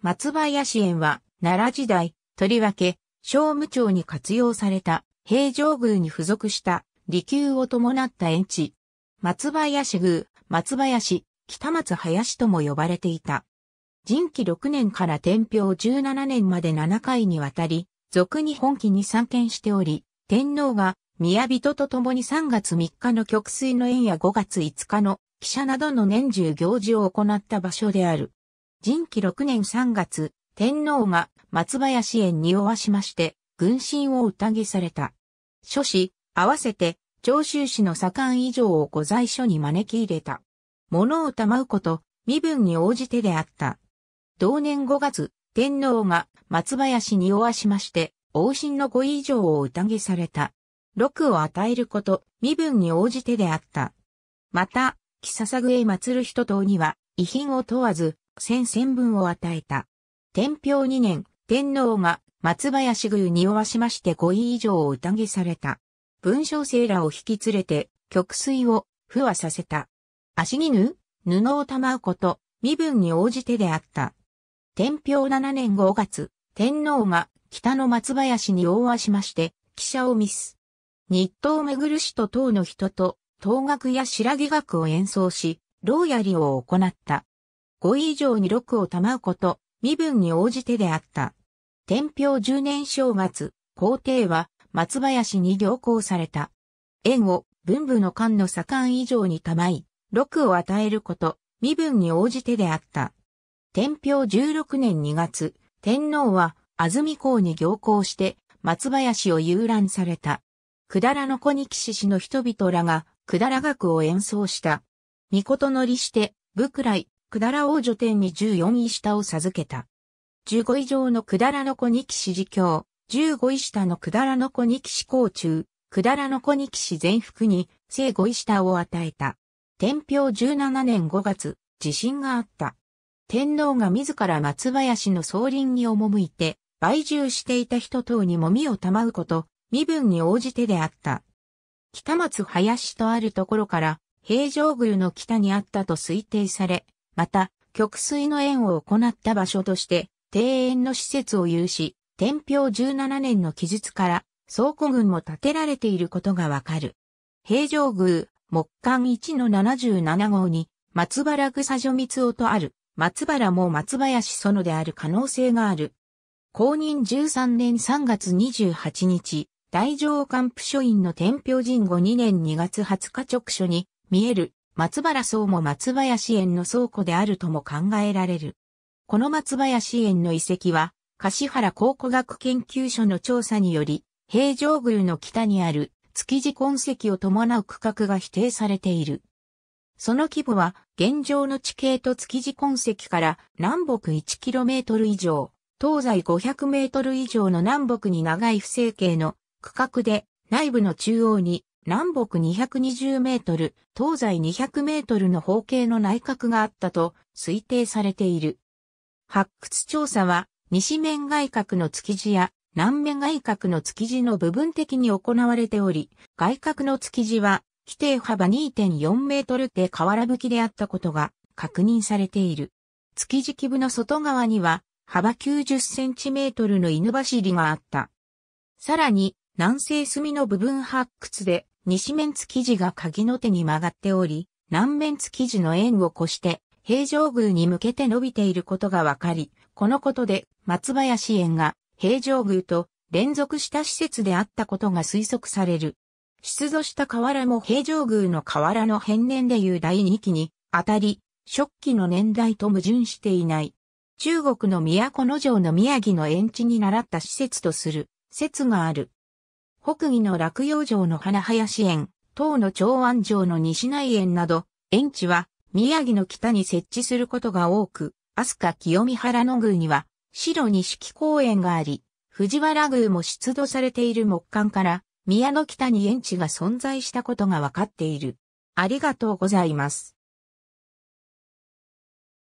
松林園は、奈良時代、とりわけ、商務庁に活用された、平城宮に付属した、利休を伴った園地。松林宮、松林、北松林とも呼ばれていた。人気6年から天平17年まで7回にわたり、俗に本気に参見しており、天皇が、宮人と共に3月3日の極水の縁や5月5日の、記者などの年中行事を行った場所である。人紀6年3月、天皇が松林園におわしまして、軍神を宴された。諸子、合わせて、長州市の左官以上を御在所に招き入れた。物を賜うこと、身分に応じてであった。同年5月、天皇が松林におわしまして、王神の御以上を宴された。禄を与えること、身分に応じてであった。また、木笹ぐへる人等には、遺品を問わず、戦千分を与えた。天平2年、天皇が松林宮におわしまして5位以上を宴された。文章生らを引き連れて、極水を不和させた。足ぬ布を賜うこと、身分に応じてであった。天平7年5月、天皇が北の松林に応和しまして、汽車をミス。日東めぐるしと唐の人と、東学や白木学を演奏し、牢りを行った。5位以上に6を賜うこと、身分に応じてであった。天平10年正月、皇帝は松林に行行された。縁を文武の官の左官以上に賜い、6を与えること、身分に応じてであった。天平16年2月、天皇は安住公に行行して松林を遊覧された。くだらの小に騎士氏の人々らが、くだら楽を演奏した。御事乗りして、部くらい、百済王女天に14位下を授けた。15位上の百済の子に騎士自教、15位下の百済の子に騎士校中、百済の子に騎士全福に、正5位下を与えた。天平17年5月、地震があった。天皇が自ら松林の総林に赴いて、売住していた人等にもみを賜うこと、身分に応じてであった。北松林とあるところから、平城宮の北にあったと推定され、また、極水の縁を行った場所として、庭園の施設を有し、天平17年の記述から、倉庫群も建てられていることがわかる。平城宮、木管1の77号に、松原草所三夫とある、松原も松林園である可能性がある。公認13年3月28日、大乗官府書院の天平神後2年2月20日直書に、見える、松原荘も松林園の倉庫であるとも考えられる。この松林園の遺跡は、柏原考古学研究所の調査により、平城宮の北にある築地痕跡を伴う区画が否定されている。その規模は現状の地形と築地痕跡から南北 1km 以上、東西 500m 以上の南北に長い不整形の区画で内部の中央に南北220メートル、東西200メートルの方形の内角があったと推定されている。発掘調査は、西面外角の築地や南面外角の築地の部分的に行われており、外角の築地は規定幅2.4メートルで瓦吹きであったことが確認されている。築地基部の外側には幅90センチメートルの犬走りがあった。さらに、南西隅の部分発掘で西面築地が鍵の手に曲がっており、南面築地の円を越して平城宮に向けて伸びていることがわかり、このことで松林園が平城宮と連続した施設であったことが推測される。出土した河原も平城宮の河原の変年でいう第2期にあたり、初期の年代と矛盾していない。中国の都の城の宮城の園地に習った施設とする説がある。北儀の落葉城の花林園、東の長安城の西内園など、園地は宮城の北に設置することが多く、飛鳥清見原野宮には、白錦公園があり、藤原宮も出土されている木簡から、宮の北に園地が存在したことがわかっている。ありがとうございます。